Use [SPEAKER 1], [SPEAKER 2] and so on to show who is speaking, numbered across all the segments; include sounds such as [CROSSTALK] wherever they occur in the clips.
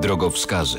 [SPEAKER 1] drogowskazy.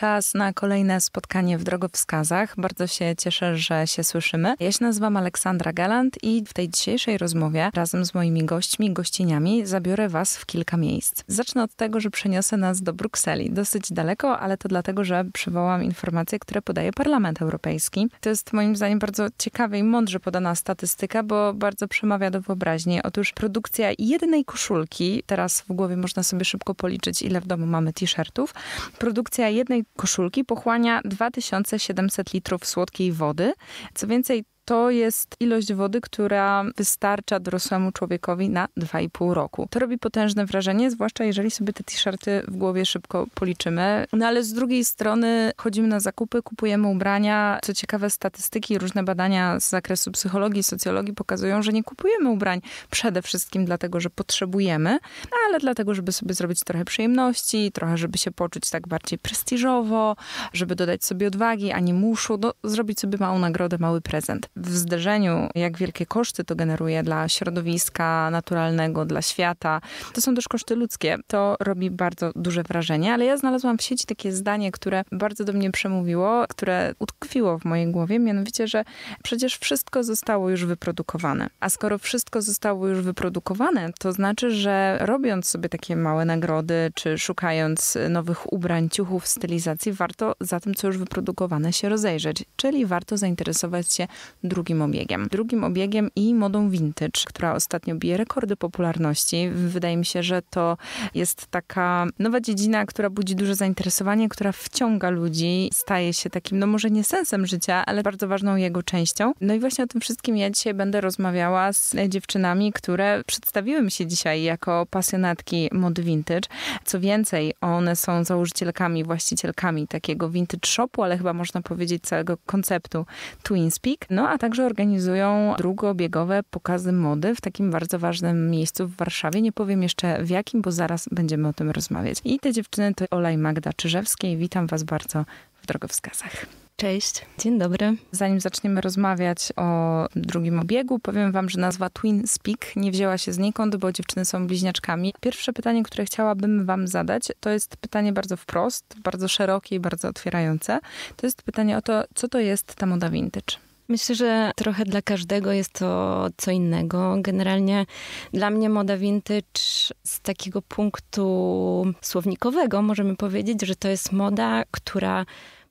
[SPEAKER 1] czas na kolejne spotkanie w drogowskazach. Bardzo się cieszę, że się słyszymy. Ja się nazywam Aleksandra Galant i w tej dzisiejszej rozmowie razem z moimi gośćmi, gościniami zabiorę Was w kilka miejsc. Zacznę od tego, że przeniosę nas do Brukseli. Dosyć daleko, ale to dlatego, że przywołam informacje, które podaje Parlament Europejski. To jest moim zdaniem bardzo ciekawa i mądrze podana statystyka, bo bardzo przemawia do wyobraźni. Otóż produkcja jednej koszulki, teraz w głowie można sobie szybko policzyć, ile w domu mamy t-shirtów, produkcja jednej koszulki pochłania 2700 litrów słodkiej wody. Co więcej, to jest ilość wody, która wystarcza dorosłemu człowiekowi na 2,5 roku. To robi potężne wrażenie, zwłaszcza jeżeli sobie te t-shirty w głowie szybko policzymy. No ale z drugiej strony chodzimy na zakupy, kupujemy ubrania. Co ciekawe, statystyki, różne badania z zakresu psychologii, socjologii pokazują, że nie kupujemy ubrań przede wszystkim dlatego, że potrzebujemy, no ale dlatego, żeby sobie zrobić trochę przyjemności, trochę, żeby się poczuć tak bardziej prestiżowo, żeby dodać sobie odwagi, ani muszu, no, zrobić sobie małą nagrodę, mały prezent w zderzeniu, jak wielkie koszty to generuje dla środowiska naturalnego, dla świata, to są też koszty ludzkie. To robi bardzo duże wrażenie, ale ja znalazłam w sieci takie zdanie, które bardzo do mnie przemówiło, które utkwiło w mojej głowie, mianowicie, że przecież wszystko zostało już wyprodukowane. A skoro wszystko zostało już wyprodukowane, to znaczy, że robiąc sobie takie małe nagrody, czy szukając nowych ubrań, ciuchów, stylizacji, warto za tym, co już wyprodukowane, się rozejrzeć. Czyli warto zainteresować się drugim obiegiem. Drugim obiegiem i modą vintage, która ostatnio bije rekordy popularności. Wydaje mi się, że to jest taka nowa dziedzina, która budzi duże zainteresowanie, która wciąga ludzi, staje się takim, no może nie sensem życia, ale bardzo ważną jego częścią. No i właśnie o tym wszystkim ja dzisiaj będę rozmawiała z dziewczynami, które przedstawiły mi się dzisiaj jako pasjonatki mody vintage. Co więcej, one są założycielkami, właścicielkami takiego vintage shopu, ale chyba można powiedzieć całego konceptu Twin Speak. No a także organizują drugobiegowe pokazy mody w takim bardzo ważnym miejscu w Warszawie. Nie powiem jeszcze w jakim, bo zaraz będziemy o tym rozmawiać. I te dziewczyny to Olaj Magda Czyżewskiej. Witam Was bardzo w drogowskazach.
[SPEAKER 2] Cześć. Dzień
[SPEAKER 1] dobry. Zanim zaczniemy rozmawiać o drugim obiegu, powiem wam, że nazwa Twin Speak nie wzięła się znikąd, bo dziewczyny są bliźniaczkami. Pierwsze pytanie, które chciałabym wam zadać, to jest pytanie bardzo wprost, bardzo szerokie i bardzo otwierające. To jest pytanie o to, co to jest ta moda vintage?
[SPEAKER 2] Myślę, że trochę dla każdego jest to co innego. Generalnie dla mnie moda vintage z takiego punktu słownikowego możemy powiedzieć, że to jest moda, która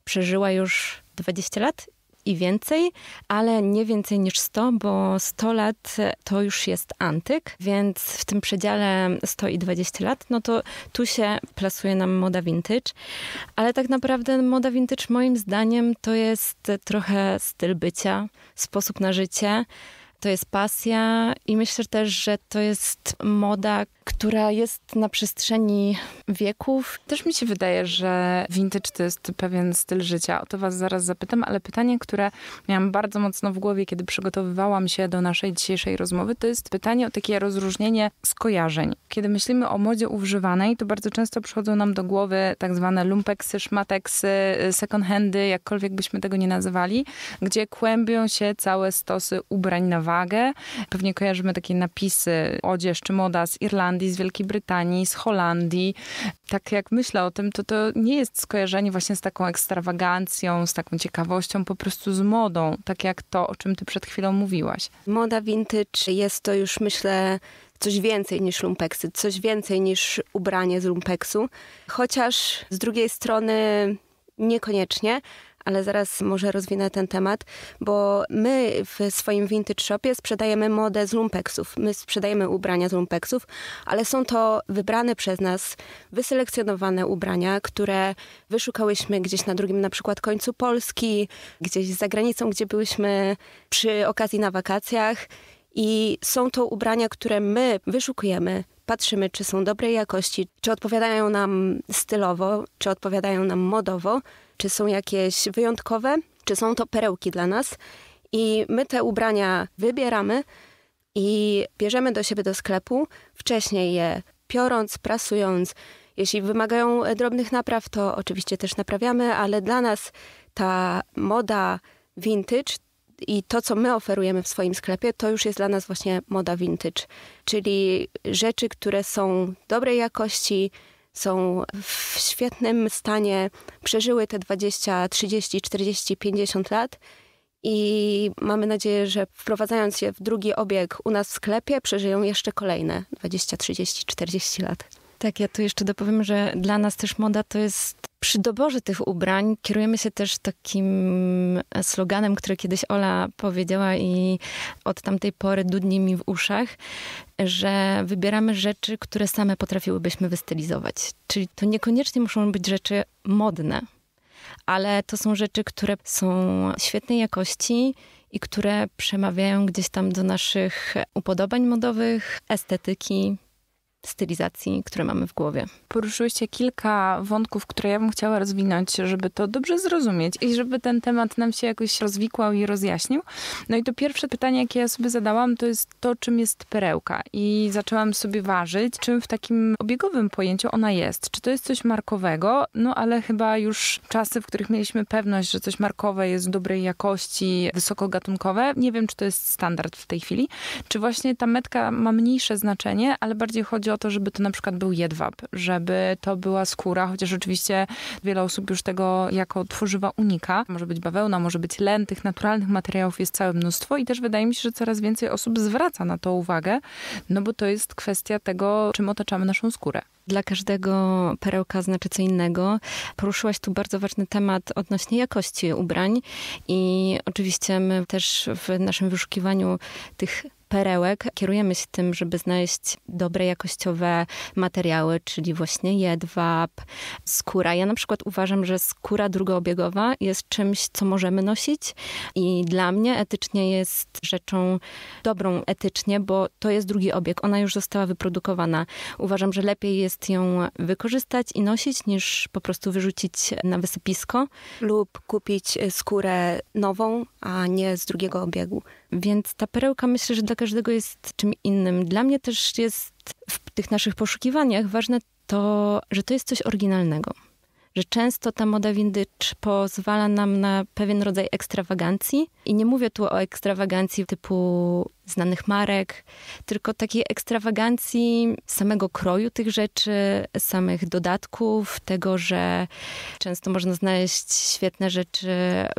[SPEAKER 2] przeżyła już 20 lat i więcej, ale nie więcej niż 100, bo 100 lat to już jest antyk, więc w tym przedziale 100 i 20 lat, no to tu się plasuje nam moda vintage, ale tak naprawdę moda vintage moim zdaniem to jest trochę styl bycia, sposób na życie, to jest pasja i myślę też, że to jest moda, która jest na przestrzeni wieków.
[SPEAKER 1] Też mi się wydaje, że vintage to jest pewien styl życia. O to was zaraz zapytam, ale pytanie, które miałam bardzo mocno w głowie, kiedy przygotowywałam się do naszej dzisiejszej rozmowy, to jest pytanie o takie rozróżnienie skojarzeń. Kiedy myślimy o modzie używanej, to bardzo często przychodzą nam do głowy tak zwane lumpeksy, szmateksy, y, second handy, jakkolwiek byśmy tego nie nazywali, gdzie kłębią się całe stosy ubrań na Pewnie kojarzymy takie napisy odzież czy moda z Irlandii, z Wielkiej Brytanii, z Holandii. Tak jak myślę o tym, to to nie jest skojarzenie właśnie z taką ekstrawagancją, z taką ciekawością, po prostu z modą, tak jak to, o czym ty przed chwilą mówiłaś.
[SPEAKER 2] Moda vintage jest to już myślę coś więcej niż lumpeksy, coś więcej niż ubranie z lumpeksu. Chociaż z drugiej strony niekoniecznie ale zaraz może rozwinę ten temat, bo my w swoim vintage shopie sprzedajemy modę z lumpeksów. My sprzedajemy ubrania z lumpeksów, ale są to wybrane przez nas, wyselekcjonowane ubrania, które wyszukałyśmy gdzieś na drugim na przykład końcu Polski, gdzieś za granicą, gdzie byłyśmy przy okazji na wakacjach. I są to ubrania, które my wyszukujemy, patrzymy, czy są dobrej jakości, czy odpowiadają nam stylowo, czy odpowiadają nam modowo, czy są jakieś wyjątkowe, czy są to perełki dla nas. I my te ubrania wybieramy i bierzemy do siebie do sklepu, wcześniej je piorąc, prasując. Jeśli wymagają drobnych napraw, to oczywiście też naprawiamy, ale dla nas ta moda vintage i to, co my oferujemy w swoim sklepie, to już jest dla nas właśnie moda vintage, czyli rzeczy, które są dobrej jakości, są w świetnym stanie, przeżyły te 20, 30, 40, 50 lat i mamy nadzieję, że wprowadzając je w drugi obieg u nas w sklepie, przeżyją jeszcze kolejne 20, 30, 40 lat. Tak, ja tu jeszcze dopowiem, że dla nas też moda to jest przy doborze tych ubrań kierujemy się też takim e, sloganem, który kiedyś Ola powiedziała i od tamtej pory dudni mi w uszach, że wybieramy rzeczy, które same potrafiłybyśmy wystylizować. Czyli to niekoniecznie muszą być rzeczy modne, ale to są rzeczy, które są świetnej jakości i które przemawiają gdzieś tam do naszych upodobań modowych, estetyki stylizacji, które mamy w głowie. Poruszyłyście kilka
[SPEAKER 1] wątków, które ja bym chciała rozwinąć, żeby to dobrze zrozumieć i żeby ten temat nam się jakoś rozwikłał i rozjaśnił. No i to pierwsze pytanie, jakie ja sobie zadałam, to jest to, czym jest perełka. I zaczęłam sobie ważyć, czym w takim obiegowym pojęciu ona jest. Czy to jest coś markowego? No ale chyba już czasy, w których mieliśmy pewność, że coś markowe jest dobrej jakości, wysokogatunkowe. Nie wiem, czy to jest standard w tej chwili. Czy właśnie ta metka ma mniejsze znaczenie, ale bardziej chodzi chodzi o to, żeby to na przykład był jedwab, żeby to była skóra, chociaż oczywiście wiele osób już tego jako tworzywa unika. Może być bawełna, może być len, tych naturalnych materiałów jest całe mnóstwo i też wydaje mi się, że coraz więcej osób zwraca na to uwagę,
[SPEAKER 2] no bo to jest kwestia tego, czym otaczamy naszą skórę dla każdego perełka znaczy co innego. Poruszyłaś tu bardzo ważny temat odnośnie jakości ubrań i oczywiście my też w naszym wyszukiwaniu tych perełek kierujemy się tym, żeby znaleźć dobre jakościowe materiały, czyli właśnie jedwab, skóra. Ja na przykład uważam, że skóra drugoobiegowa jest czymś, co możemy nosić i dla mnie etycznie jest rzeczą dobrą etycznie, bo to jest drugi obieg. Ona już została wyprodukowana. Uważam, że lepiej jest ją wykorzystać i nosić, niż po prostu wyrzucić na wysypisko. Lub kupić skórę nową, a nie z drugiego obiegu. Więc ta perełka myślę, że dla każdego jest czym innym. Dla mnie też jest w tych naszych poszukiwaniach ważne to, że to jest coś oryginalnego. Że często ta moda windycz pozwala nam na pewien rodzaj ekstrawagancji. I nie mówię tu o ekstrawagancji typu znanych marek, tylko takiej ekstrawagancji samego kroju tych rzeczy, samych dodatków, tego, że często można znaleźć świetne rzeczy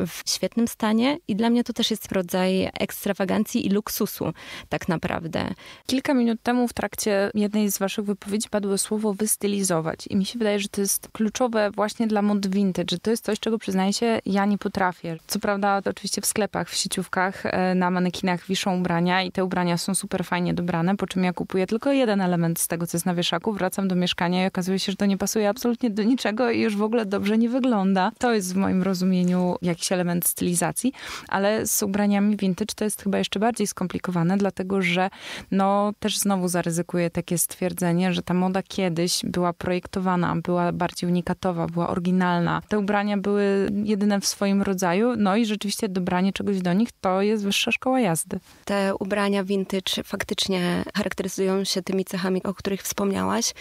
[SPEAKER 2] w świetnym stanie i dla mnie to też jest rodzaj ekstrawagancji i luksusu tak naprawdę. Kilka minut temu w trakcie jednej z waszych wypowiedzi padło słowo wystylizować i mi się wydaje, że to jest
[SPEAKER 1] kluczowe właśnie dla mod vintage. To jest coś, czego przyznaję się, ja nie potrafię. Co prawda oczywiście w sklepach, w sieciówkach e, na manekinach wiszą ubrania i te ubrania są super fajnie dobrane, po czym ja kupuję tylko jeden element z tego, co jest na wieszaku, wracam do mieszkania i okazuje się, że to nie pasuje absolutnie do niczego i już w ogóle dobrze nie wygląda. To jest w moim rozumieniu jakiś element stylizacji, ale z ubraniami vintage to jest chyba jeszcze bardziej skomplikowane, dlatego że no też znowu zaryzykuję takie stwierdzenie, że ta moda kiedyś była projektowana, była bardziej unikatowa, była oryginalna. Te ubrania były jedyne w swoim rodzaju, no i rzeczywiście dobranie
[SPEAKER 2] czegoś do nich to jest wyższa szkoła jazdy. Te ubrania vintage faktycznie charakteryzują się tymi cechami, o których wspomniałaś.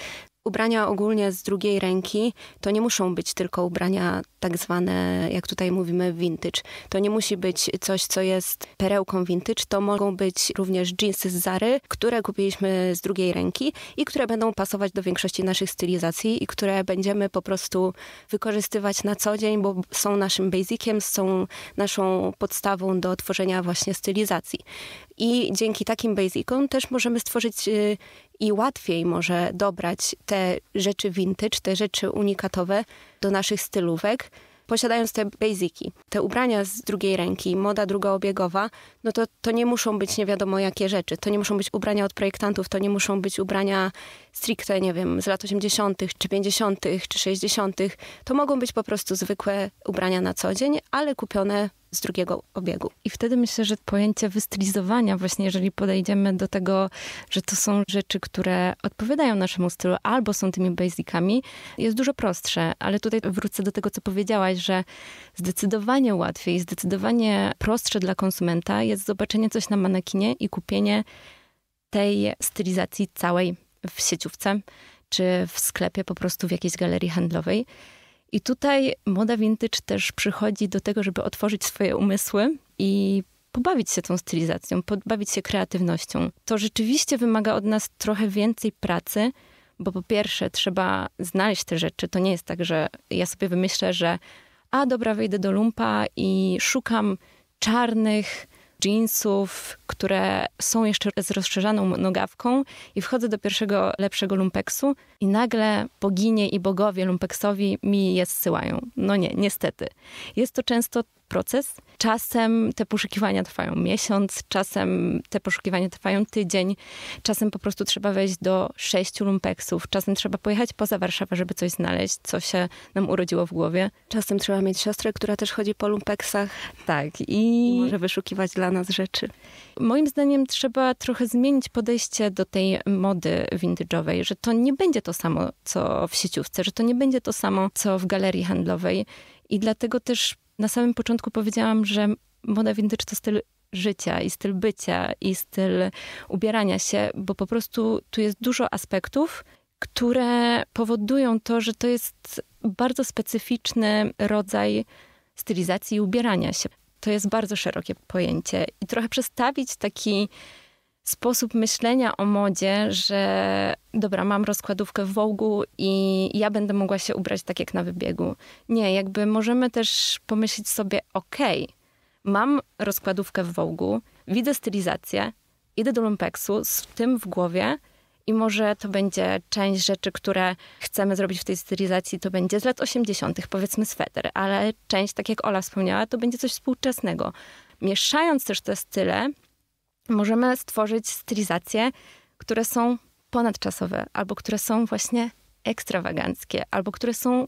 [SPEAKER 2] Ubrania ogólnie z drugiej ręki to nie muszą być tylko ubrania tak zwane, jak tutaj mówimy, vintage. To nie musi być coś, co jest perełką vintage, to mogą być również jeansy z Zary, które kupiliśmy z drugiej ręki i które będą pasować do większości naszych stylizacji i które będziemy po prostu wykorzystywać na co dzień, bo są naszym basiciem, są naszą podstawą do tworzenia właśnie stylizacji. I dzięki takim basicom też możemy stworzyć y, i łatwiej może dobrać te rzeczy vintage, te rzeczy unikatowe do naszych stylówek, posiadając te basiki. Te ubrania z drugiej ręki, moda drugoobiegowa, no to, to nie muszą być nie wiadomo jakie rzeczy. To nie muszą być ubrania od projektantów, to nie muszą być ubrania stricte, nie wiem, z lat 80., czy 50., czy 60. To mogą być po prostu zwykłe ubrania na co dzień, ale kupione z drugiego obiegu. I wtedy myślę, że pojęcie wystylizowania, właśnie jeżeli podejdziemy do tego, że to są rzeczy, które odpowiadają naszemu stylu albo są tymi basicami, jest dużo prostsze. Ale tutaj wrócę do tego, co powiedziałaś, że zdecydowanie łatwiej, zdecydowanie prostsze dla konsumenta jest zobaczenie coś na manekinie i kupienie tej stylizacji całej w sieciówce czy w sklepie, po prostu w jakiejś galerii handlowej. I tutaj moda vintage też przychodzi do tego, żeby otworzyć swoje umysły i pobawić się tą stylizacją, pobawić się kreatywnością. To rzeczywiście wymaga od nas trochę więcej pracy, bo po pierwsze trzeba znaleźć te rzeczy. To nie jest tak, że ja sobie wymyślę, że a dobra, wejdę do lumpa i szukam czarnych, jeansów, które są jeszcze z rozszerzaną nogawką i wchodzę do pierwszego lepszego lumpeksu i nagle boginie i bogowie lumpeksowi mi je zsyłają. No nie, niestety. Jest to często proces. Czasem te poszukiwania trwają miesiąc, czasem te poszukiwania trwają tydzień, czasem po prostu trzeba wejść do sześciu lumpeksów, czasem trzeba pojechać poza Warszawę, żeby coś znaleźć, co się nam urodziło w głowie. Czasem trzeba mieć siostrę, która też chodzi po lumpeksach. Tak, i może wyszukiwać dla nas rzeczy. Moim zdaniem trzeba trochę zmienić podejście do tej mody vintage'owej, że to nie będzie to samo, co w sieciówce, że to nie będzie to samo, co w galerii handlowej. I dlatego też na samym początku powiedziałam, że moda vintage to styl życia i styl bycia i styl ubierania się, bo po prostu tu jest dużo aspektów, które powodują to, że to jest bardzo specyficzny rodzaj stylizacji i ubierania się. To jest bardzo szerokie pojęcie i trochę przestawić taki sposób myślenia o modzie, że dobra, mam rozkładówkę w wogu i ja będę mogła się ubrać tak jak na wybiegu. Nie, jakby możemy też pomyśleć sobie, okej, okay, mam rozkładówkę w wogu, widzę stylizację, idę do Lumpeksu z tym w głowie i może to będzie część rzeczy, które chcemy zrobić w tej stylizacji, to będzie z lat 80., powiedzmy sweter, ale część, tak jak Ola wspomniała, to będzie coś współczesnego. Mieszając też te style, możemy stworzyć stylizacje, które są ponadczasowe, albo które są właśnie ekstrawaganckie, albo które są,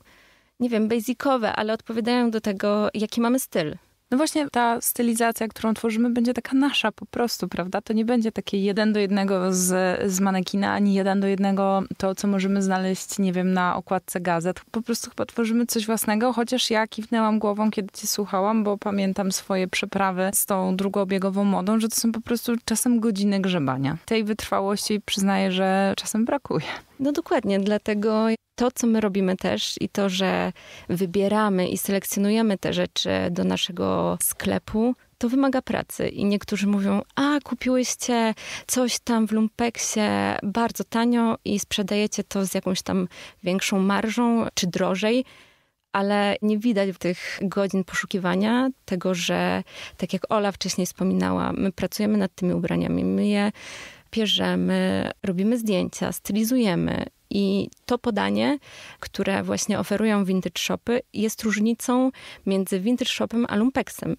[SPEAKER 2] nie wiem, basicowe, ale odpowiadają do tego, jaki mamy styl. No właśnie ta
[SPEAKER 1] stylizacja, którą tworzymy, będzie taka nasza po prostu, prawda? To nie będzie takie jeden do jednego z, z manekina, ani jeden do jednego to, co możemy znaleźć, nie wiem, na okładce gazet. Po prostu chyba tworzymy coś własnego, chociaż ja kiwnęłam głową, kiedy cię słuchałam, bo pamiętam swoje przeprawy z tą drugoobiegową modą, że to są po prostu czasem godziny grzebania. Tej wytrwałości
[SPEAKER 2] przyznaję, że czasem brakuje. No dokładnie, dlatego to, co my robimy też i to, że wybieramy i selekcjonujemy te rzeczy do naszego sklepu, to wymaga pracy. I niektórzy mówią, a kupiłyście coś tam w lumpeksie bardzo tanio i sprzedajecie to z jakąś tam większą marżą czy drożej. Ale nie widać w tych godzin poszukiwania tego, że tak jak Ola wcześniej wspominała, my pracujemy nad tymi ubraniami, my je pierzemy, robimy zdjęcia, stylizujemy. I to podanie, które właśnie oferują vintage shopy, jest różnicą między vintage shopem a lumpeksem.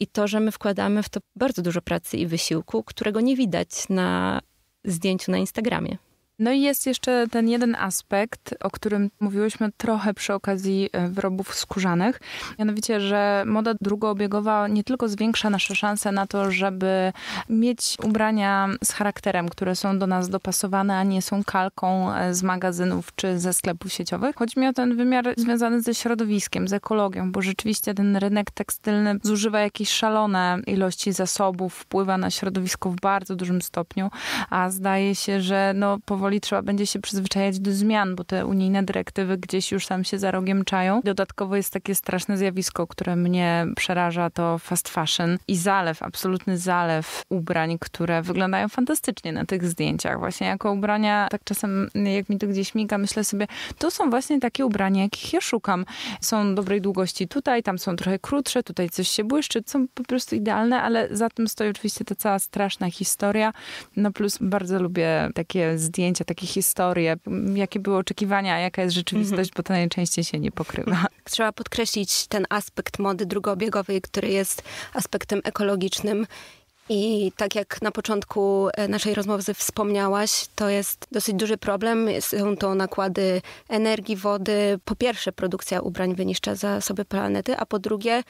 [SPEAKER 2] I to, że my wkładamy w to bardzo dużo pracy i wysiłku, którego nie widać na zdjęciu na Instagramie. No i jest jeszcze ten jeden aspekt, o którym mówiłyśmy trochę przy
[SPEAKER 1] okazji e, wyrobów skórzanych, mianowicie, że moda drugoobiegowa nie tylko zwiększa nasze szanse na to, żeby mieć ubrania z charakterem, które są do nas dopasowane, a nie są kalką e, z magazynów czy ze sklepów sieciowych. Chodzi mi o ten wymiar związany ze środowiskiem, z ekologią, bo rzeczywiście ten rynek tekstylny zużywa jakieś szalone ilości zasobów, wpływa na środowisko w bardzo dużym stopniu, a zdaje się, że no powoli powoli trzeba będzie się przyzwyczajać do zmian, bo te unijne dyrektywy gdzieś już tam się za rogiem czają. Dodatkowo jest takie straszne zjawisko, które mnie przeraża, to fast fashion i zalew, absolutny zalew ubrań, które wyglądają fantastycznie na tych zdjęciach. Właśnie jako ubrania, tak czasem jak mi to gdzieś miga, myślę sobie, to są właśnie takie ubrania, jakich ja szukam. Są dobrej długości tutaj, tam są trochę krótsze, tutaj coś się błyszczy, są po prostu idealne, ale za tym stoi oczywiście ta cała straszna historia. No plus bardzo lubię takie zdjęcia, zdjęcia, takie historie, jakie były oczekiwania, jaka jest rzeczywistość, mhm. bo to najczęściej się nie pokrywa. Mhm.
[SPEAKER 2] Trzeba podkreślić ten aspekt mody drugobiegowej, który jest aspektem ekologicznym. I tak jak na początku e, naszej rozmowy wspomniałaś, to jest dosyć duży problem. Są to nakłady energii, wody. Po pierwsze, produkcja ubrań wyniszcza zasoby planety, a po drugie,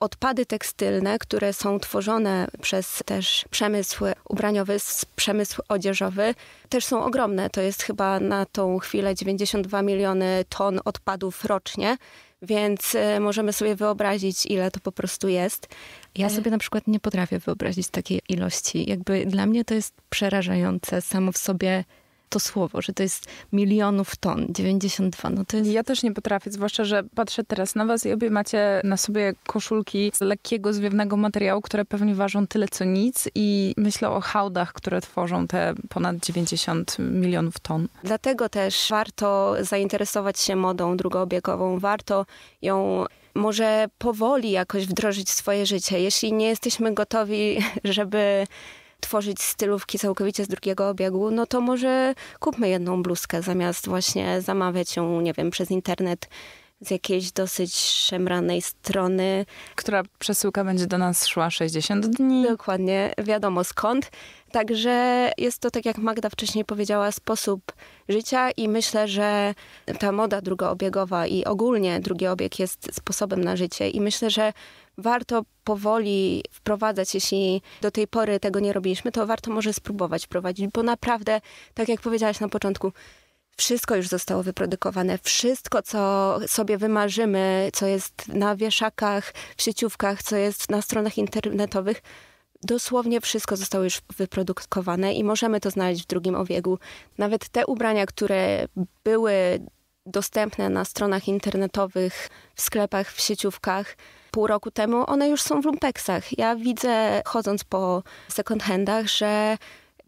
[SPEAKER 2] odpady tekstylne, które są tworzone przez też przemysł ubraniowy, przemysł odzieżowy, też są ogromne. To jest chyba na tą chwilę 92 miliony ton odpadów rocznie, więc e, możemy sobie wyobrazić, ile to po prostu jest. Ja e. sobie na przykład nie potrafię wyobrazić takiej ilości. Jakby dla mnie to jest przerażające samo w sobie to słowo, że to jest milionów ton, 92. No to jest... Ja też nie potrafię,
[SPEAKER 1] zwłaszcza, że patrzę teraz na was i obie macie na sobie koszulki z lekkiego, zwiewnego materiału, które pewnie ważą tyle co nic i myślę o hałdach, które tworzą te ponad 90 milionów ton.
[SPEAKER 2] Dlatego też warto zainteresować się modą drugoobiegową, warto ją może powoli jakoś wdrożyć w swoje życie. Jeśli nie jesteśmy gotowi, [LAUGHS] żeby tworzyć stylówki całkowicie z drugiego obiegu, no to może kupmy jedną bluzkę zamiast właśnie zamawiać ją, nie wiem, przez internet z jakiejś dosyć szemranej strony. Która przesyłka będzie do nas szła 60 dni. Dokładnie, wiadomo skąd. Także jest to, tak jak Magda wcześniej powiedziała, sposób życia i myślę, że ta moda drugoobiegowa i ogólnie drugi obieg jest sposobem na życie i myślę, że warto powoli wprowadzać, jeśli do tej pory tego nie robiliśmy, to warto może spróbować wprowadzić, bo naprawdę, tak jak powiedziałaś na początku, wszystko już zostało wyprodukowane, wszystko, co sobie wymarzymy, co jest na wieszakach, w sieciówkach, co jest na stronach internetowych, dosłownie wszystko zostało już wyprodukowane i możemy to znaleźć w drugim obiegu. Nawet te ubrania, które były dostępne na stronach internetowych, w sklepach, w sieciówkach. Pół roku temu one już są w lumpeksach. Ja widzę, chodząc po second handach, że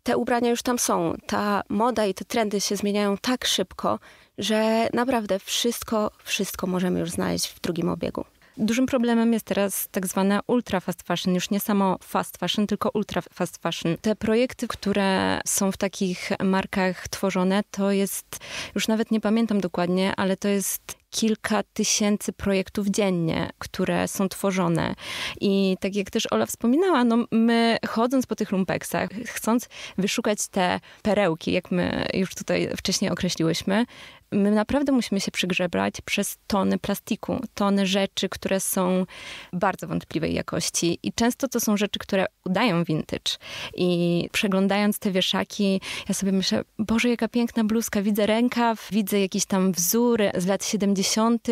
[SPEAKER 2] te ubrania już tam są. Ta moda i te trendy się zmieniają tak szybko, że naprawdę wszystko, wszystko możemy już znaleźć w drugim obiegu. Dużym problemem jest teraz tak zwana ultra fast fashion, już nie samo fast fashion, tylko ultra fast fashion. Te projekty, które są w takich markach tworzone, to jest, już nawet nie pamiętam dokładnie, ale to jest kilka tysięcy projektów dziennie, które są tworzone. I tak jak też Ola wspominała, no my chodząc po tych lumpeksach, chcąc wyszukać te perełki, jak my już tutaj wcześniej określiłyśmy, my naprawdę musimy się przygrzebrać przez tony plastiku, tony rzeczy, które są bardzo wątpliwej jakości. I często to są rzeczy, które udają vintage. I przeglądając te wieszaki, ja sobie myślę, Boże, jaka piękna bluzka, widzę rękaw, widzę jakieś tam wzory z lat 70.,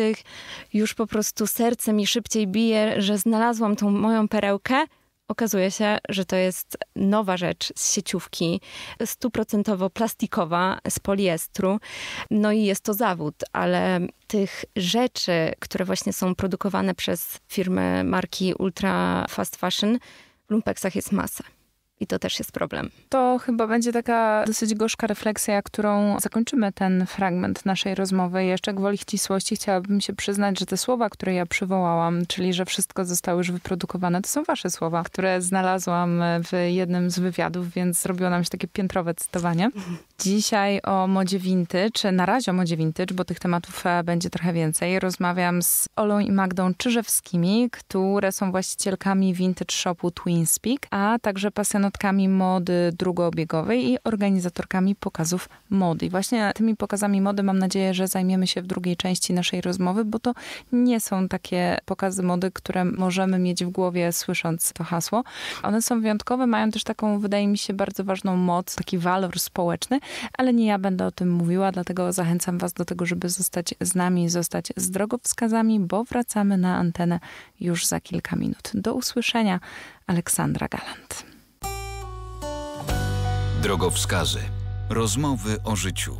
[SPEAKER 2] już po prostu serce mi szybciej bije, że znalazłam tą moją perełkę Okazuje się, że to jest nowa rzecz z sieciówki, stuprocentowo plastikowa, z poliestru. No i jest to zawód, ale tych rzeczy, które właśnie są produkowane przez firmy marki ultra fast fashion, w lumpeksach jest masa. I to też jest problem.
[SPEAKER 1] To chyba będzie taka dosyć gorzka refleksja, którą zakończymy ten fragment naszej rozmowy. Jeszcze gwoli ścisłości chciałabym się przyznać, że te słowa, które ja przywołałam, czyli że wszystko zostało już wyprodukowane, to są wasze słowa, które znalazłam w jednym z wywiadów, więc zrobiło nam się takie piętrowe cytowanie. Dzisiaj o modzie vintage, na razie o modzie vintage, bo tych tematów e, będzie trochę więcej, rozmawiam z Olą i Magdą Czyżewskimi, które są właścicielkami vintage shopu Twinspeak, a także pasjonatami fanatkami mody drugoobiegowej i organizatorkami pokazów mody. I właśnie tymi pokazami mody mam nadzieję, że zajmiemy się w drugiej części naszej rozmowy, bo to nie są takie pokazy mody, które możemy mieć w głowie słysząc to hasło. One są wyjątkowe, mają też taką, wydaje mi się, bardzo ważną moc, taki walor społeczny, ale nie ja będę o tym mówiła, dlatego zachęcam Was do tego, żeby zostać z nami, zostać z drogowskazami, bo wracamy na antenę już za kilka minut. Do usłyszenia, Aleksandra Galant. Drogowskazy. Rozmowy o życiu.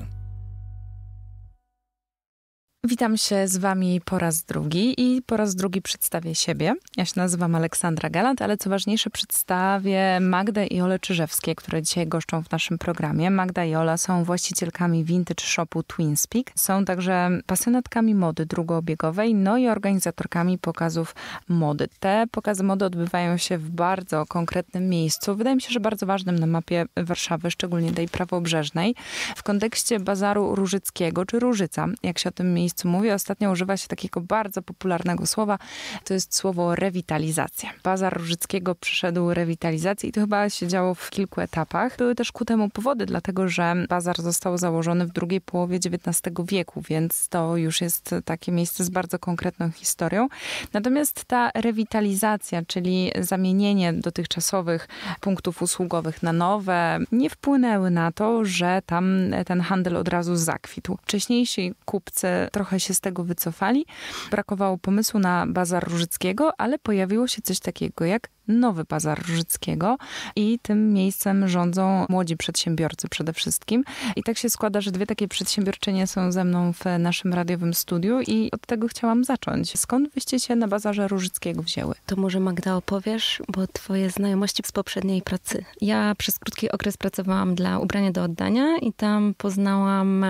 [SPEAKER 1] Witam się z Wami po raz drugi i po raz drugi przedstawię siebie. Ja się nazywam Aleksandra Galant, ale co ważniejsze, przedstawię Magdę i Ole Czyżewskie, które dzisiaj goszczą w naszym programie. Magda i Ola są właścicielkami vintage shopu Twinspeak. Są także pasjonatkami mody drugoobiegowej, no i organizatorkami pokazów mody. Te pokazy mody odbywają się w bardzo konkretnym miejscu, wydaje mi się, że bardzo ważnym na mapie Warszawy, szczególnie tej prawobrzeżnej, w kontekście bazaru Różyckiego, czy Różyca, jak się o tym miejscu miejscu mówię. Ostatnio używa się takiego bardzo popularnego słowa. To jest słowo rewitalizacja. Bazar Różyckiego przyszedł rewitalizacji i to chyba się działo w kilku etapach. Były też ku temu powody, dlatego że bazar został założony w drugiej połowie XIX wieku, więc to już jest takie miejsce z bardzo konkretną historią. Natomiast ta rewitalizacja, czyli zamienienie dotychczasowych punktów usługowych na nowe, nie wpłynęły na to, że tam ten handel od razu zakwitł. Wcześniejsi kupcy trochę się z tego wycofali. Brakowało pomysłu na bazar Różyckiego, ale pojawiło się coś takiego jak Nowy Bazar Różyckiego i tym miejscem rządzą młodzi przedsiębiorcy przede wszystkim. I tak się składa, że dwie takie przedsiębiorczynie są ze mną w naszym radiowym studiu i od
[SPEAKER 2] tego chciałam zacząć. Skąd wyście się na Bazarze Różyckiego wzięły? To może Magda opowiesz, bo twoje znajomości z poprzedniej pracy. Ja przez krótki okres pracowałam dla Ubrania do Oddania i tam poznałam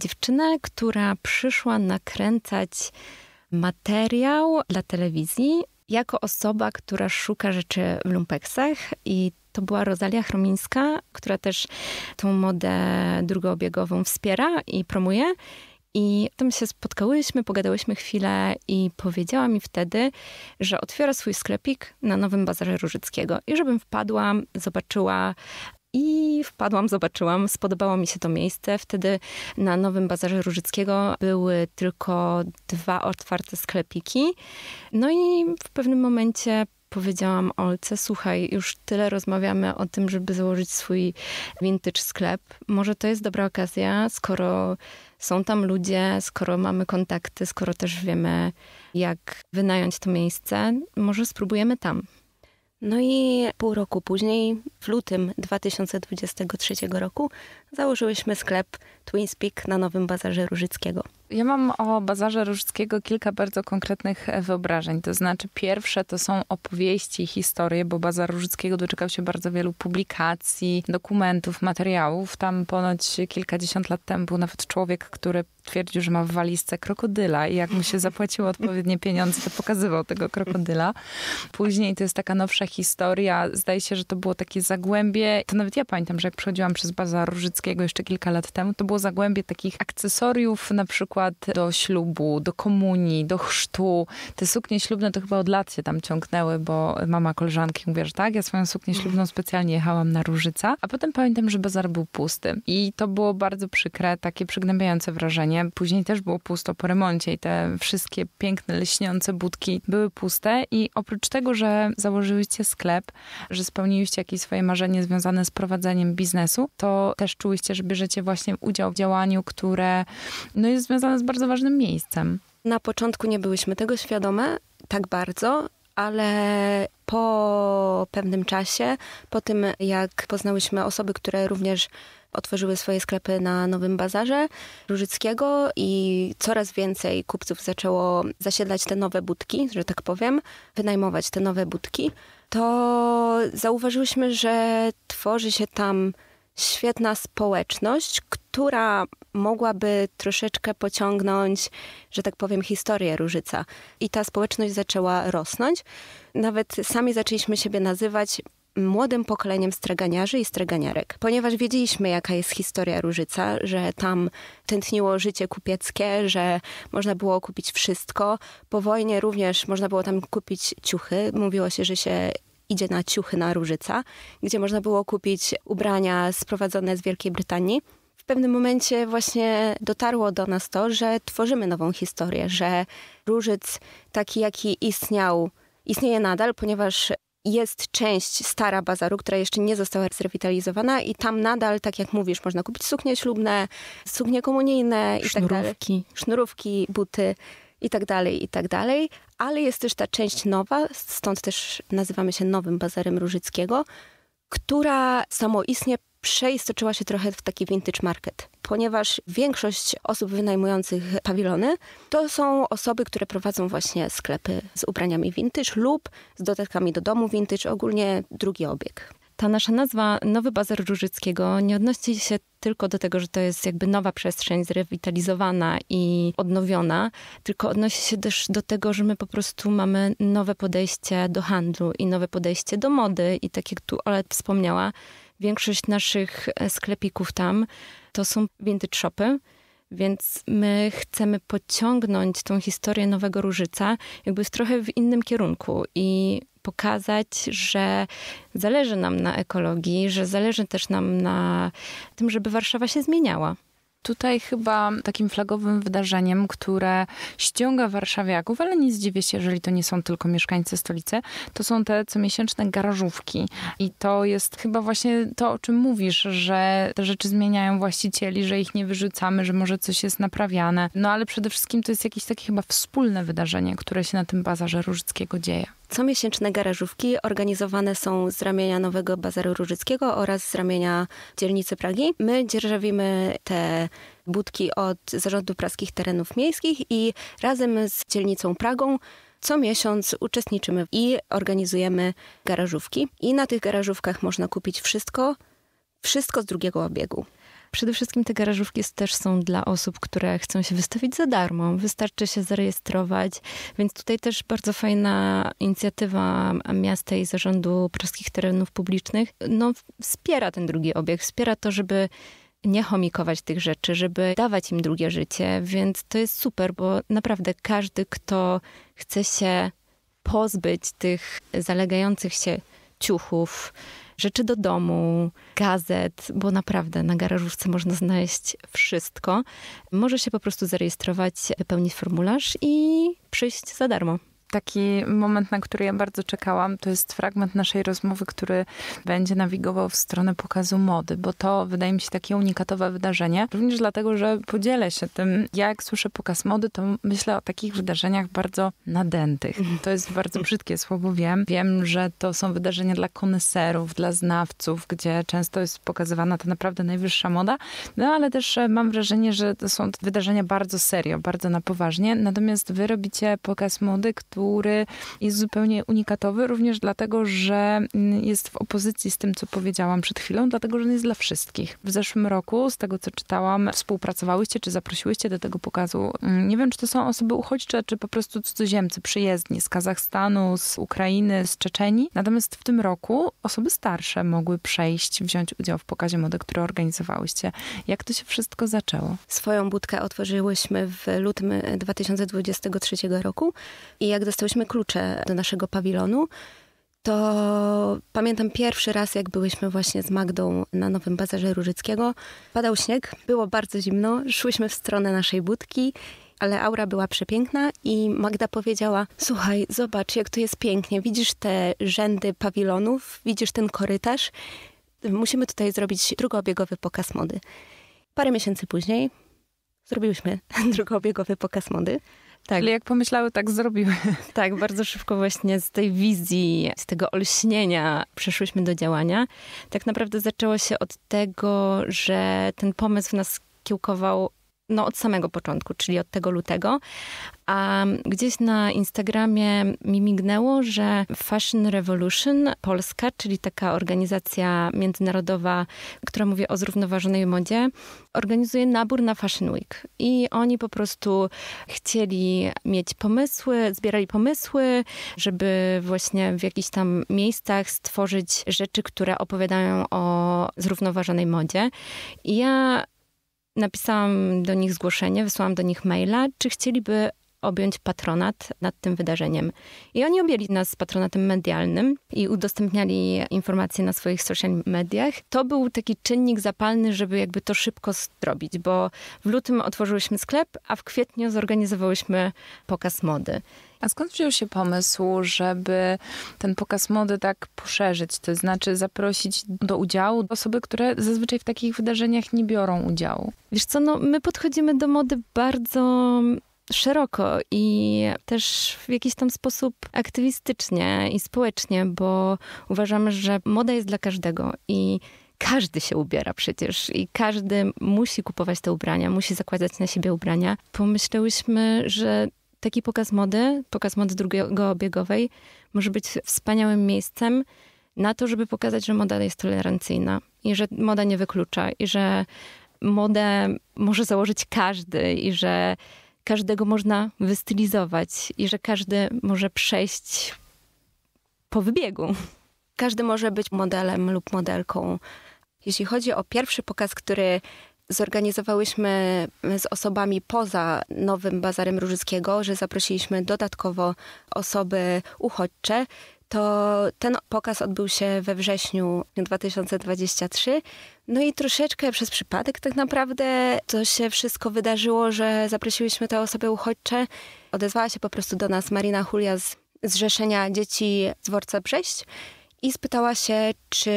[SPEAKER 2] dziewczynę, która przyszła nakręcać materiał dla telewizji jako osoba, która szuka rzeczy w lumpeksach i to była Rosalia Chromińska, która też tą modę drugoobiegową wspiera i promuje. I tam się spotkałyśmy, pogadałyśmy chwilę i powiedziała mi wtedy, że otwiera swój sklepik na Nowym Bazarze Różyckiego i żebym wpadła, zobaczyła i wpadłam, zobaczyłam, spodobało mi się to miejsce. Wtedy na Nowym Bazarze Różyckiego były tylko dwa otwarte sklepiki. No i w pewnym momencie powiedziałam Olce, słuchaj, już tyle rozmawiamy o tym, żeby założyć swój vintage sklep. Może to jest dobra okazja, skoro są tam ludzie, skoro mamy kontakty, skoro też wiemy, jak wynająć to miejsce, może spróbujemy tam. No i pół roku później, w lutym 2023 roku, założyłyśmy sklep Twinspeak na Nowym Bazarze Różyckiego. Ja
[SPEAKER 1] mam o Bazarze Różyckiego kilka bardzo konkretnych e, wyobrażeń. To znaczy, pierwsze to są opowieści i historie, bo Bazar Różyckiego doczekał się bardzo wielu publikacji, dokumentów, materiałów. Tam ponoć kilkadziesiąt lat temu był nawet człowiek, który twierdził, że ma w walizce krokodyla i jak mu się [LAUGHS] zapłaciło odpowiednie pieniądze, to pokazywał tego krokodyla. Później to jest taka nowsza historia. Zdaje się, że to było takie zagłębie, to nawet ja pamiętam, że jak przechodziłam przez Bazar Różyckiego jeszcze kilka lat temu, to było zagłębie takich akcesoriów, na przykład przykład do ślubu, do komunii, do chrztu. Te suknie ślubne to chyba od lat się tam ciągnęły, bo mama koleżanki mówiła, że tak, ja swoją suknię ślubną specjalnie jechałam na Różyca, a potem pamiętam, że bazar był pusty. I to było bardzo przykre, takie przygnębiające wrażenie. Później też było pusto po remoncie i te wszystkie piękne, lśniące budki były puste i oprócz tego, że założyłyście sklep, że spełniłyście jakieś swoje marzenie związane z prowadzeniem biznesu, to też czułyście, że bierzecie właśnie udział w działaniu, które no jest związane dla nas bardzo ważnym miejscem.
[SPEAKER 2] Na początku nie byłyśmy tego świadome tak bardzo, ale po pewnym czasie, po tym jak poznałyśmy osoby, które również otworzyły swoje sklepy na Nowym Bazarze Różyckiego i coraz więcej kupców zaczęło zasiedlać te nowe budki, że tak powiem, wynajmować te nowe budki, to zauważyłyśmy, że tworzy się tam świetna społeczność, która mogłaby troszeczkę pociągnąć, że tak powiem, historię Różyca. I ta społeczność zaczęła rosnąć. Nawet sami zaczęliśmy siebie nazywać młodym pokoleniem straganiarzy i straganiarek, ponieważ wiedzieliśmy, jaka jest historia Różyca, że tam tętniło życie kupieckie, że można było kupić wszystko. Po wojnie również można było tam kupić ciuchy. Mówiło się, że się idzie na ciuchy na Różyca, gdzie można było kupić ubrania sprowadzone z Wielkiej Brytanii. W pewnym momencie właśnie dotarło do nas to, że tworzymy nową historię, że Różyc taki jaki istniał, istnieje nadal, ponieważ jest część stara bazaru, która jeszcze nie została zrewitalizowana i tam nadal, tak jak mówisz, można kupić suknie ślubne, suknie komunijne i tak dalej. Sznurówki. Sznurówki, buty i tak dalej, i tak dalej ale jest też ta część nowa, stąd też nazywamy się Nowym Bazarem Różyckiego, która samoistnie przeistoczyła się trochę w taki vintage market, ponieważ większość osób wynajmujących pawilony to są osoby, które prowadzą właśnie sklepy z ubraniami vintage lub z dodatkami do domu vintage, ogólnie drugi obieg ta nasza nazwa Nowy Bazar Różyckiego nie odnosi się tylko do tego, że to jest jakby nowa przestrzeń zrewitalizowana i odnowiona, tylko odnosi się też do tego, że my po prostu mamy nowe podejście do handlu i nowe podejście do mody. I tak jak tu Olet wspomniała, większość naszych sklepików tam to są vintage shopy więc my chcemy pociągnąć tą historię Nowego Różyca jakby trochę w innym kierunku i pokazać, że zależy nam na ekologii, że zależy też nam na tym, żeby Warszawa się zmieniała. Tutaj chyba takim flagowym wydarzeniem, które ściąga
[SPEAKER 1] warszawiaków, ale nie zdziwię się, jeżeli to nie są tylko mieszkańcy stolicy, to są te comiesięczne garażówki. I to jest chyba właśnie to, o czym mówisz, że te rzeczy zmieniają właścicieli, że ich nie wyrzucamy, że może coś jest naprawiane. No ale przede wszystkim to jest jakieś takie chyba
[SPEAKER 2] wspólne
[SPEAKER 1] wydarzenie, które się na tym bazarze Różyckiego dzieje.
[SPEAKER 2] Comiesięczne garażówki organizowane są z ramienia Nowego Bazaru Różyckiego oraz z ramienia dzielnicy Pragi. My dzierżawimy te budki od Zarządu Praskich Terenów Miejskich i razem z dzielnicą Pragą co miesiąc uczestniczymy i organizujemy garażówki. I na tych garażówkach można kupić wszystko, wszystko z drugiego obiegu. Przede wszystkim te garażówki też są dla osób, które chcą się wystawić za darmo. Wystarczy się zarejestrować, więc tutaj też bardzo fajna inicjatywa miasta i zarządu polskich terenów publicznych. No, wspiera ten drugi obiekt, wspiera to, żeby nie chomikować tych rzeczy, żeby dawać im drugie życie, więc to jest super, bo naprawdę każdy, kto chce się pozbyć tych zalegających się ciuchów, rzeczy do domu, gazet, bo naprawdę na garażówce można znaleźć wszystko. Może się po prostu zarejestrować, wypełnić formularz i przyjść za darmo taki moment, na który ja bardzo czekałam, to jest fragment naszej
[SPEAKER 1] rozmowy, który będzie nawigował w stronę pokazu mody, bo to wydaje mi się takie unikatowe wydarzenie. Również dlatego, że podzielę się tym. Ja jak słyszę pokaz mody, to myślę o takich wydarzeniach bardzo nadętych. To jest bardzo brzydkie słowo, wiem. Wiem, że to są wydarzenia dla koneserów, dla znawców, gdzie często jest pokazywana ta naprawdę najwyższa moda, no ale też e, mam wrażenie, że to są wydarzenia bardzo serio, bardzo na poważnie. Natomiast wy robicie pokaz mody, który który jest zupełnie unikatowy, również dlatego, że jest w opozycji z tym, co powiedziałam przed chwilą, dlatego, że on jest dla wszystkich. W zeszłym roku, z tego co czytałam, współpracowałyście czy zaprosiłyście do tego pokazu, nie wiem, czy to są osoby uchodźcze, czy po prostu cudzoziemcy, przyjezdni z Kazachstanu, z Ukrainy, z Czeczenii. Natomiast w tym roku osoby starsze mogły przejść, wziąć udział w pokazie mody, który organizowałyście.
[SPEAKER 2] Jak to się wszystko zaczęło? Swoją budkę otworzyłyśmy w lutym 2023 roku i jak do dostałyśmy klucze do naszego pawilonu, to pamiętam pierwszy raz, jak byłyśmy właśnie z Magdą na Nowym Bazarze Różyckiego. Padał śnieg, było bardzo zimno, szłyśmy w stronę naszej budki, ale aura była przepiękna i Magda powiedziała, słuchaj, zobacz, jak to jest pięknie, widzisz te rzędy pawilonów, widzisz ten korytarz, musimy tutaj zrobić drugoobiegowy pokaz mody. Parę miesięcy później zrobiłyśmy [LAUGHS] drugoobiegowy pokaz mody. Tak. Czyli jak pomyślały, tak zrobiły. [LAUGHS] Tak, bardzo szybko właśnie z tej wizji, z tego olśnienia przeszłyśmy do działania. Tak naprawdę zaczęło się od tego, że ten pomysł w nas kiełkował no, od samego początku, czyli od tego lutego. A gdzieś na Instagramie mi mignęło, że Fashion Revolution Polska, czyli taka organizacja międzynarodowa, która mówi o zrównoważonej modzie, organizuje nabór na Fashion Week. I oni po prostu chcieli mieć pomysły, zbierali pomysły, żeby właśnie w jakichś tam miejscach stworzyć rzeczy, które opowiadają o zrównoważonej modzie. I ja Napisałam do nich zgłoszenie, wysłałam do nich maila, czy chcieliby objąć patronat nad tym wydarzeniem. I oni objęli nas patronatem medialnym i udostępniali informacje na swoich social mediach. To był taki czynnik zapalny, żeby jakby to szybko zrobić, bo w lutym otworzyłyśmy sklep, a w kwietniu zorganizowałyśmy pokaz mody. A skąd wziął się pomysł, żeby ten pokaz mody tak
[SPEAKER 1] poszerzyć? To znaczy zaprosić do udziału osoby, które zazwyczaj w takich wydarzeniach nie biorą
[SPEAKER 2] udziału? Wiesz co, no my podchodzimy do mody bardzo szeroko i też w jakiś tam sposób aktywistycznie i społecznie, bo uważamy, że moda jest dla każdego i każdy się ubiera przecież i każdy musi kupować te ubrania, musi zakładać na siebie ubrania. Pomyślałyśmy, że taki pokaz mody, pokaz mody drugiego obiegowej, może być wspaniałym miejscem na to, żeby pokazać, że moda jest tolerancyjna i że moda nie wyklucza i że modę może założyć każdy i że każdego można wystylizować i że każdy może przejść po wybiegu. Każdy może być modelem lub modelką. Jeśli chodzi o pierwszy pokaz, który zorganizowałyśmy z osobami poza Nowym Bazarem Różyckiego, że zaprosiliśmy dodatkowo osoby uchodźcze, to ten pokaz odbył się we wrześniu 2023. No i troszeczkę przez przypadek tak naprawdę to się wszystko wydarzyło, że zaprosiliśmy te osoby uchodźcze. Odezwała się po prostu do nas Marina Julia z Zrzeszenia Dzieci z Dworca Brześć i spytała się, czy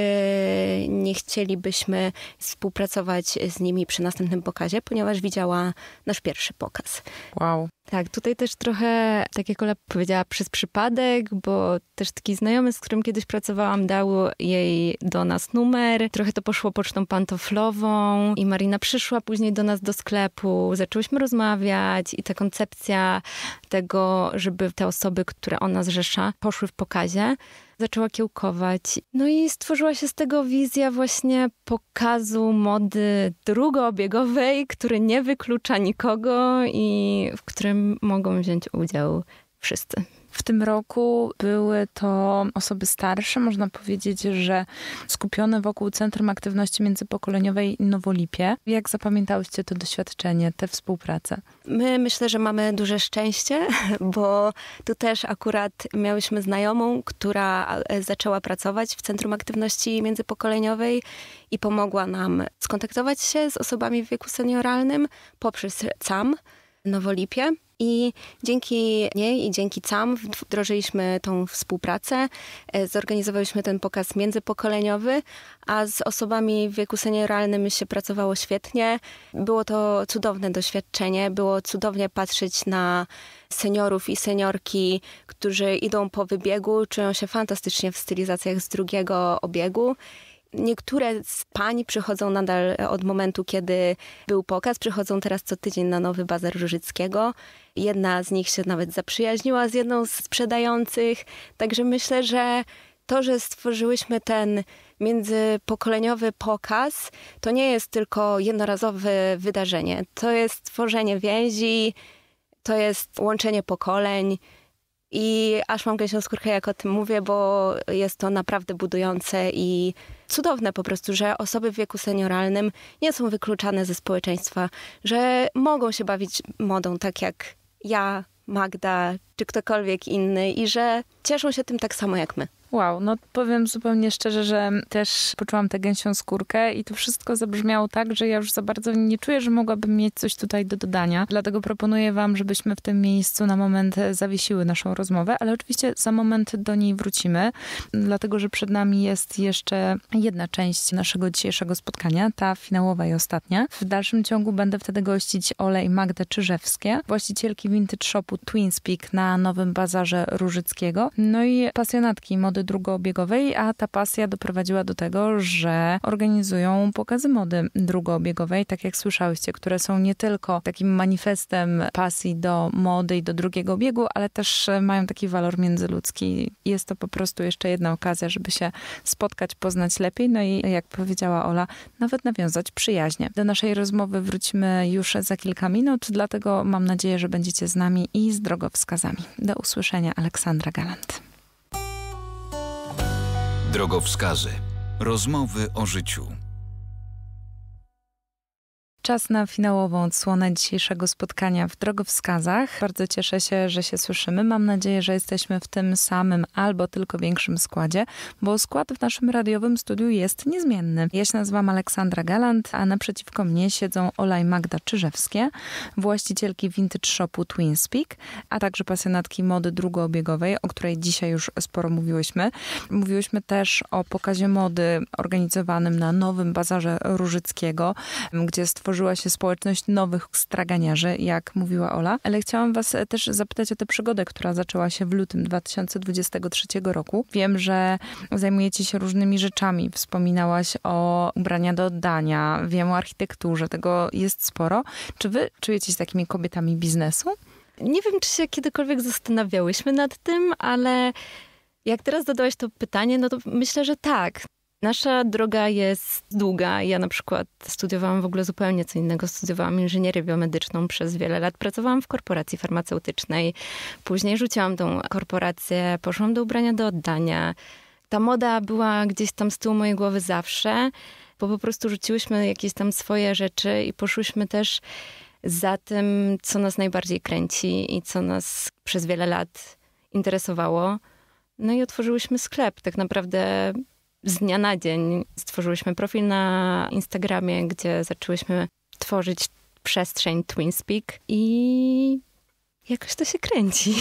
[SPEAKER 2] nie chcielibyśmy współpracować z nimi przy następnym pokazie, ponieważ widziała nasz pierwszy pokaz. Wow. Tak, tutaj też trochę, tak jak Ola powiedziała, przez przypadek, bo też taki znajomy, z którym kiedyś pracowałam, dał jej do nas numer. Trochę to poszło pocztą pantoflową i Marina przyszła później do nas do sklepu. Zaczęłyśmy rozmawiać i ta koncepcja tego, żeby te osoby, które ona zrzesza, poszły w pokazie, zaczęła kiełkować. No i stworzyła się z tego wizja właśnie pokazu mody drugoobiegowej, który nie wyklucza nikogo i w którym którym mogą wziąć udział wszyscy.
[SPEAKER 1] W tym roku były to osoby starsze, można powiedzieć, że skupione wokół Centrum Aktywności Międzypokoleniowej Nowolipie. Jak zapamiętałyście to doświadczenie, tę współpracę?
[SPEAKER 2] My myślę, że mamy duże szczęście, [LAUGHS] bo tu też akurat miałyśmy znajomą, która e, zaczęła pracować w Centrum Aktywności Międzypokoleniowej i pomogła nam skontaktować się z osobami w wieku senioralnym poprzez CAM Nowolipie. I dzięki niej i dzięki CAM wdrożyliśmy tą współpracę, e, zorganizowaliśmy ten pokaz międzypokoleniowy, a z osobami w wieku senioralnym się pracowało świetnie. Było to cudowne doświadczenie, było cudownie patrzeć na seniorów i seniorki, którzy idą po wybiegu, czują się fantastycznie w stylizacjach z drugiego obiegu. Niektóre z pań przychodzą nadal e, od momentu, kiedy był pokaz, przychodzą teraz co tydzień na Nowy Bazar Różyckiego. Jedna z nich się nawet zaprzyjaźniła z jedną z sprzedających, także myślę, że to, że stworzyłyśmy ten międzypokoleniowy pokaz, to nie jest tylko jednorazowe wydarzenie. To jest tworzenie więzi, to jest łączenie pokoleń. I aż mam gęsią skórkę, jak o tym mówię, bo jest to naprawdę budujące i cudowne po prostu, że osoby w wieku senioralnym nie są wykluczane ze społeczeństwa, że mogą się bawić modą tak jak ja, Magda czy ktokolwiek inny i że cieszą się tym tak samo jak my. Wow, no powiem
[SPEAKER 1] zupełnie szczerze, że też poczułam tę gęsią skórkę i to wszystko zabrzmiało tak, że ja już za bardzo nie czuję, że mogłabym mieć coś tutaj do dodania. Dlatego proponuję Wam, żebyśmy w tym miejscu na moment zawiesiły naszą rozmowę, ale oczywiście za moment do niej wrócimy, dlatego że przed nami jest jeszcze jedna część naszego dzisiejszego spotkania, ta finałowa i ostatnia. W dalszym ciągu będę wtedy gościć Olej Magdę Czyżewskie, właścicielki vintage shopu Twin Peak na Nowym Bazarze Różyckiego, no i pasjonatki mody drugoobiegowej, a ta pasja doprowadziła do tego, że organizują pokazy mody drugoobiegowej, tak jak słyszałyście, które są nie tylko takim manifestem pasji do mody i do drugiego biegu, ale też e, mają taki walor międzyludzki. Jest to po prostu jeszcze jedna okazja, żeby się spotkać, poznać lepiej, no i jak powiedziała Ola, nawet nawiązać przyjaźnie. Do naszej rozmowy wrócimy już za kilka minut, dlatego mam nadzieję, że będziecie z nami i z drogowskazami. Do usłyszenia, Aleksandra Galant. Drogowskazy. Rozmowy o życiu. Czas na finałową odsłonę dzisiejszego spotkania w drogowskazach. Bardzo cieszę się, że się słyszymy. Mam nadzieję, że jesteśmy w tym samym albo tylko większym składzie, bo skład w naszym radiowym studiu jest niezmienny. Ja się nazywam Aleksandra Galant, a naprzeciwko mnie siedzą Ola i Magda Czyżewskie, właścicielki vintage shopu Twinspeak, a także pasjonatki mody drugoobiegowej, o której dzisiaj już sporo mówiłyśmy. Mówiłyśmy też o pokazie mody organizowanym na nowym bazarze Różyckiego, gdzie stworzyliśmy tworzyła się społeczność nowych straganiarzy, jak mówiła Ola. Ale chciałam Was e, też zapytać o tę przygodę, która zaczęła się w lutym 2023 roku. Wiem, że zajmujecie się różnymi rzeczami. Wspominałaś o ubrania do oddania, wiem o architekturze,
[SPEAKER 2] tego jest sporo. Czy Wy czujecie się takimi kobietami biznesu? Nie wiem, czy się kiedykolwiek zastanawiałyśmy nad tym, ale jak teraz zadałaś to pytanie, no to myślę, że tak. Nasza droga jest długa. Ja na przykład studiowałam w ogóle zupełnie co innego. Studiowałam inżynierię biomedyczną przez wiele lat. Pracowałam w korporacji farmaceutycznej. Później rzuciłam tą korporację, poszłam do ubrania do oddania. Ta moda była gdzieś tam z tyłu mojej głowy zawsze, bo po prostu rzuciłyśmy jakieś tam swoje rzeczy i poszłyśmy też za tym, co nas najbardziej kręci i co nas przez wiele lat interesowało. No i otworzyłyśmy sklep. Tak naprawdę z dnia na dzień stworzyłyśmy profil na Instagramie, gdzie zaczęłyśmy tworzyć przestrzeń Twinspeak i jakoś to się kręci.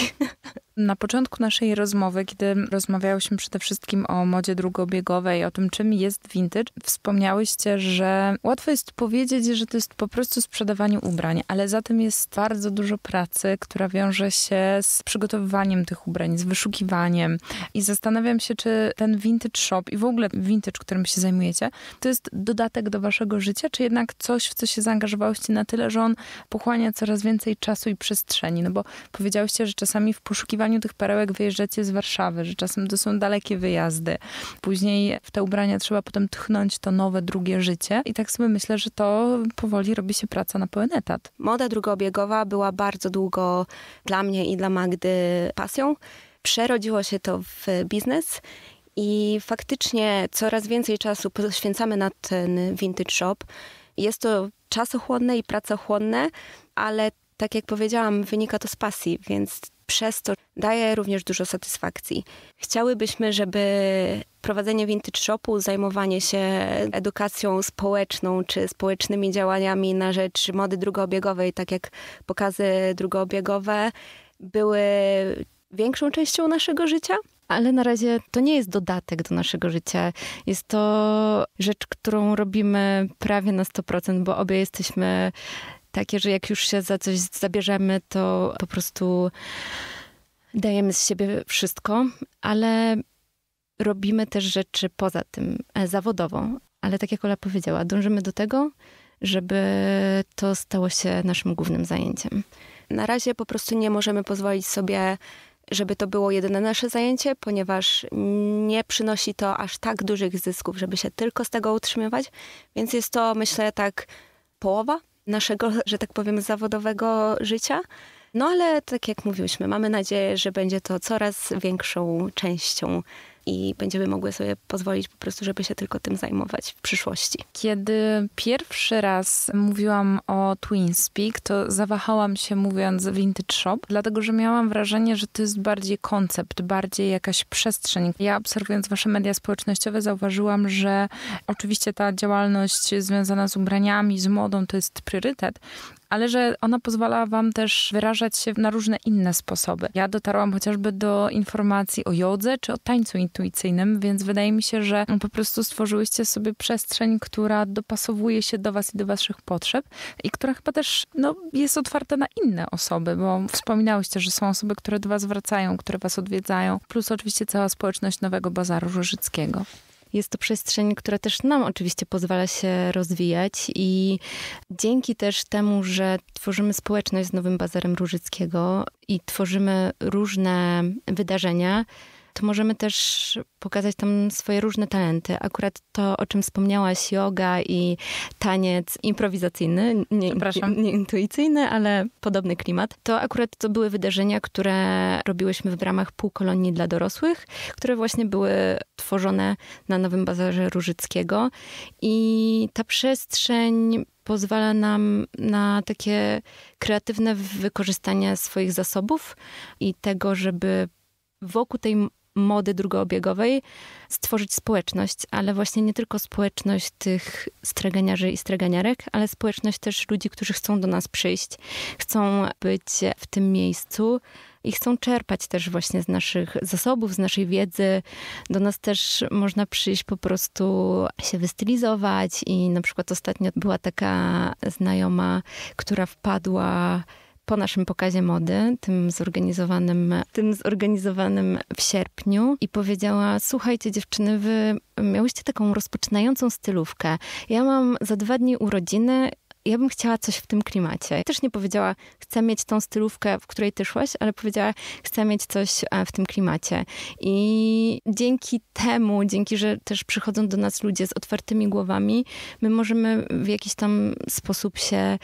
[SPEAKER 1] Na początku naszej rozmowy, kiedy rozmawiałyśmy przede wszystkim o modzie drugobiegowej, o tym, czym jest vintage, wspomniałyście, że łatwo jest powiedzieć, że to jest po prostu sprzedawanie ubrań, ale za tym jest bardzo dużo pracy, która wiąże się z przygotowywaniem tych ubrań, z wyszukiwaniem. I zastanawiam się, czy ten vintage shop i w ogóle vintage, którym się zajmujecie, to jest dodatek do waszego życia, czy jednak coś, w co się zaangażowałyście na tyle, że on pochłania coraz więcej czasu i przestrzeni? No bo powiedziałyście, że czasami w poszukiwaniu tych perełek wyjeżdżacie z Warszawy, że czasem to są dalekie wyjazdy. Później w te ubrania trzeba potem tchnąć to nowe, drugie życie i tak sobie myślę, że to powoli robi się praca na pełen etat.
[SPEAKER 2] Moda drugobiegowa była bardzo długo dla mnie i dla Magdy pasją. Przerodziło się to w biznes i faktycznie coraz więcej czasu poświęcamy na ten vintage shop. Jest to czasochłonne i pracochłonne, ale tak jak powiedziałam, wynika to z pasji, więc przez to daje również dużo satysfakcji. Chciałybyśmy, żeby prowadzenie vintage shopu, zajmowanie się edukacją społeczną czy społecznymi działaniami na rzecz mody drugoobiegowej, tak jak pokazy drugoobiegowe, były większą częścią naszego życia. Ale na razie to nie jest dodatek do naszego życia. Jest to rzecz, którą robimy prawie na 100%, bo obie jesteśmy takie, że jak już się za coś zabierzemy, to po prostu dajemy z siebie wszystko, ale robimy też rzeczy poza tym, e, zawodowo. Ale tak jak Ola powiedziała, dążymy do tego, żeby to stało się naszym głównym zajęciem. Na razie po prostu nie możemy pozwolić sobie, żeby to było jedyne nasze zajęcie, ponieważ nie przynosi to aż tak dużych zysków, żeby się tylko z tego utrzymywać. Więc jest to, myślę, tak połowa naszego, że tak powiem, zawodowego życia. No ale tak jak mówiłyśmy, mamy nadzieję, że będzie to coraz większą częścią i będziemy mogły sobie pozwolić po prostu, żeby się tylko tym zajmować w przyszłości.
[SPEAKER 1] Kiedy
[SPEAKER 2] pierwszy raz
[SPEAKER 1] mówiłam o Twinspeak, to zawahałam się mówiąc vintage shop, dlatego że miałam wrażenie, że to jest bardziej koncept, bardziej jakaś przestrzeń. Ja obserwując wasze media społecznościowe zauważyłam, że oczywiście ta działalność związana z ubraniami, z modą to jest priorytet, ale że ona pozwala wam też wyrażać się na różne inne sposoby. Ja dotarłam chociażby do informacji o jodze czy o tańcu intuicyjnym, więc wydaje mi się, że po prostu stworzyłyście sobie przestrzeń, która dopasowuje się do was i do waszych potrzeb i która chyba też no, jest otwarta na inne osoby, bo wspominałyście, że są osoby, które do was wracają, które was odwiedzają, plus oczywiście cała społeczność Nowego Bazaru Różyckiego.
[SPEAKER 2] Jest to przestrzeń, która też nam oczywiście pozwala się rozwijać i dzięki też temu, że tworzymy społeczność z Nowym Bazarem Różyckiego i tworzymy różne wydarzenia, to możemy też pokazać tam swoje różne talenty. Akurat to, o czym wspomniałaś, yoga i taniec improwizacyjny, nie, nie intuicyjny, ale podobny klimat, to akurat to były wydarzenia, które robiłyśmy w ramach półkolonii dla dorosłych, które właśnie były tworzone na Nowym Bazarze Różyckiego. I ta przestrzeń pozwala nam na takie kreatywne wykorzystanie swoich zasobów i tego, żeby wokół tej mody drugoobiegowej stworzyć społeczność, ale właśnie nie tylko społeczność tych straganiarzy i straganiarek, ale społeczność też ludzi, którzy chcą do nas przyjść, chcą być w tym miejscu i chcą czerpać też właśnie z naszych zasobów, z naszej wiedzy. Do nas też można przyjść po prostu się wystylizować i na przykład ostatnio była taka znajoma, która wpadła po naszym pokazie mody, tym zorganizowanym, tym zorganizowanym w sierpniu i powiedziała: Słuchajcie, dziewczyny, wy miałyście taką rozpoczynającą stylówkę. Ja mam za dwa dni urodziny ja bym chciała coś w tym klimacie. Też nie powiedziała, chcę mieć tą stylówkę, w której ty szłaś, ale powiedziała, chcę mieć coś e, w tym klimacie. I dzięki temu, dzięki, że też przychodzą do nas ludzie z otwartymi głowami, my możemy w jakiś tam sposób się e,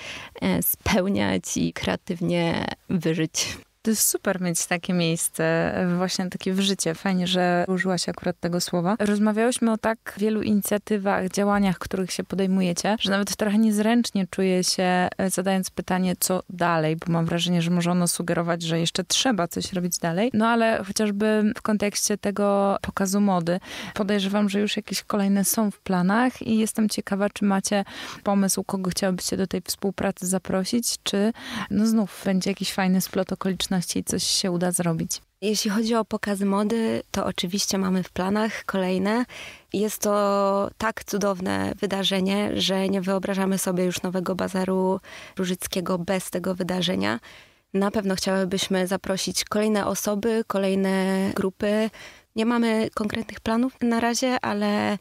[SPEAKER 2] spełniać i kreatywnie wyżyć. To jest super mieć
[SPEAKER 1] takie miejsce, e, właśnie takie w życie. Fajnie, że użyłaś akurat tego słowa. Rozmawiałyśmy o tak wielu inicjatywach, działaniach, których się podejmujecie, że nawet trochę niezręcznie czuję się e, zadając pytanie, co dalej, bo mam wrażenie, że może ono sugerować, że jeszcze trzeba coś robić dalej. No ale chociażby w kontekście tego pokazu mody, podejrzewam, że już jakieś kolejne są w planach i jestem ciekawa, czy macie pomysł, kogo chciałabyście do tej współpracy zaprosić, czy no znów będzie jakiś fajny splot okoliczności i coś się uda zrobić.
[SPEAKER 2] Jeśli chodzi o pokazy mody, to oczywiście mamy w planach kolejne. Jest to tak cudowne wydarzenie, że nie wyobrażamy sobie już nowego bazaru różyckiego bez tego wydarzenia. Na pewno chciałybyśmy zaprosić kolejne osoby, kolejne grupy. Nie mamy konkretnych planów na razie, ale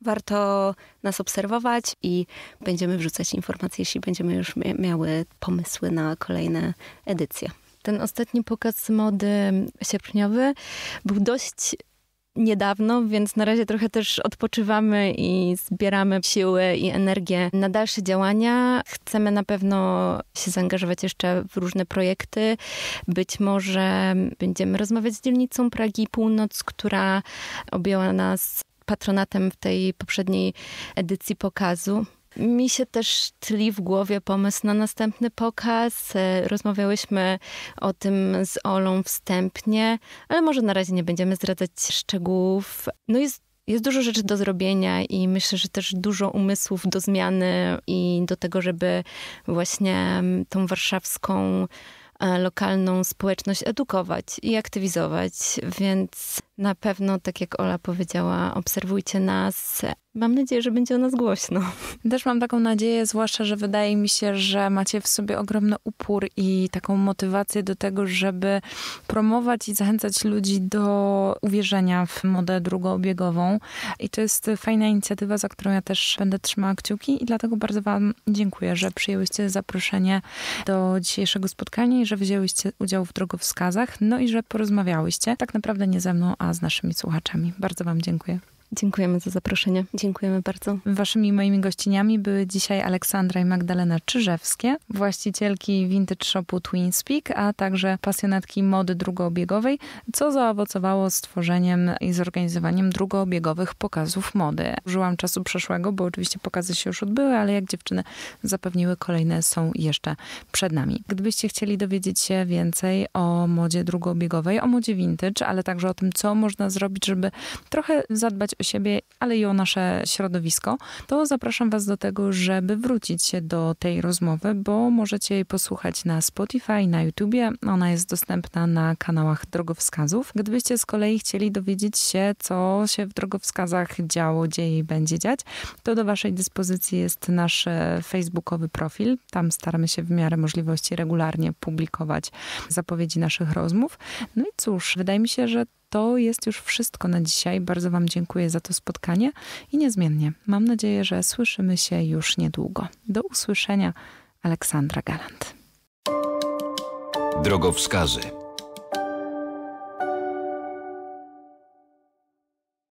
[SPEAKER 2] warto nas obserwować i będziemy wrzucać informacje, jeśli będziemy już miały pomysły na kolejne edycje. Ten ostatni pokaz mody sierpniowy był dość niedawno, więc na razie trochę też odpoczywamy i zbieramy siły i energię na dalsze działania. Chcemy na pewno się zaangażować jeszcze w różne projekty. Być może będziemy rozmawiać z dzielnicą Pragi Północ, która objęła nas patronatem w tej poprzedniej edycji pokazu. Mi się też tli w głowie pomysł na następny pokaz. E, rozmawiałyśmy o tym z Olą wstępnie, ale może na razie nie będziemy zdradzać szczegółów. No jest jest dużo rzeczy do zrobienia i myślę, że też dużo umysłów do zmiany i do tego, żeby właśnie mm, tą warszawską e, lokalną społeczność edukować i aktywizować. Więc na pewno, tak jak Ola powiedziała, obserwujcie nas. Mam nadzieję, że będzie o nas głośno. Też mam taką nadzieję, zwłaszcza, że wydaje mi
[SPEAKER 1] się, że macie w sobie ogromny upór i taką motywację do tego, żeby promować i zachęcać ludzi do uwierzenia w modę drugoobiegową. I to jest fajna inicjatywa, za którą ja też będę trzymała kciuki i dlatego bardzo Wam dziękuję, że przyjęłyście zaproszenie do dzisiejszego spotkania i że wzięłyście udział w drogowskazach, no i że porozmawiałyście. Tak naprawdę nie ze mną, a z naszymi słuchaczami. Bardzo Wam dziękuję. Dziękujemy za zaproszenie. Dziękujemy bardzo. Waszymi moimi gościniami były dzisiaj Aleksandra i Magdalena Czyżewskie, właścicielki vintage shopu Twin Peak, a także pasjonatki mody drugoobiegowej, co zaowocowało stworzeniem i zorganizowaniem drugoobiegowych pokazów mody. Użyłam czasu przeszłego, bo oczywiście pokazy się już odbyły, ale jak dziewczyny zapewniły, kolejne są jeszcze przed nami. Gdybyście chcieli dowiedzieć się więcej o modzie drugoobiegowej, o modzie vintage, ale także o tym, co można zrobić, żeby trochę zadbać o siebie, ale i o nasze środowisko, to zapraszam Was do tego, żeby wrócić się do tej rozmowy, bo możecie jej posłuchać na Spotify, na YouTubie. Ona jest dostępna na kanałach drogowskazów. Gdybyście z kolei chcieli dowiedzieć się, co się w drogowskazach działo, dzieje i będzie dziać, to do Waszej dyspozycji jest nasz e, facebookowy profil. Tam staramy się w miarę możliwości regularnie publikować zapowiedzi naszych rozmów. No i cóż, wydaje mi się, że to jest już wszystko na dzisiaj. Bardzo Wam dziękuję za to spotkanie i niezmiennie mam nadzieję, że słyszymy się już niedługo. Do usłyszenia, Aleksandra Galant. Drogowskazy.